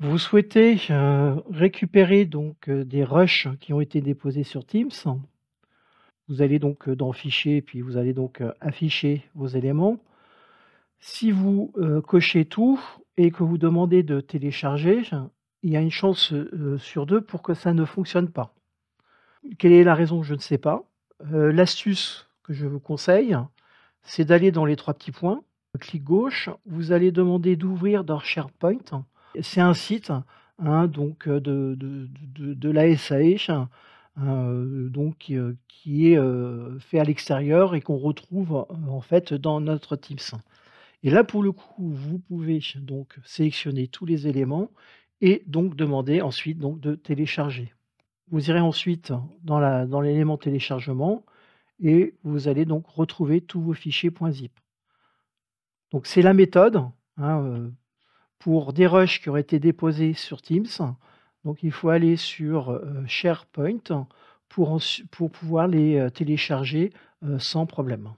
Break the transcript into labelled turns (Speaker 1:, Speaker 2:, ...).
Speaker 1: Vous souhaitez euh, récupérer donc euh, des rushs qui ont été déposés sur Teams. Vous allez donc euh, dans Fichier, puis vous allez donc afficher vos éléments. Si vous cochez tout et que vous demandez de télécharger, il y a une chance sur deux pour que ça ne fonctionne pas. Quelle est la raison Je ne sais pas. L'astuce que je vous conseille, c'est d'aller dans les trois petits points, clic gauche, vous allez demander d'ouvrir dans SharePoint c'est un site hein, donc de, de, la SAH donc, qui est fait à l'extérieur et qu'on retrouve en fait dans notre Teams. Et là, pour le coup, vous pouvez donc sélectionner tous les éléments et donc demander ensuite donc, de télécharger. Vous irez ensuite dans l'élément dans téléchargement et vous allez donc retrouver tous vos fichiers .zip. Donc c'est la méthode hein, pour des rushs qui auraient été déposés sur Teams. Donc il faut aller sur euh, SharePoint pour pouvoir les euh, télécharger euh, sans problème.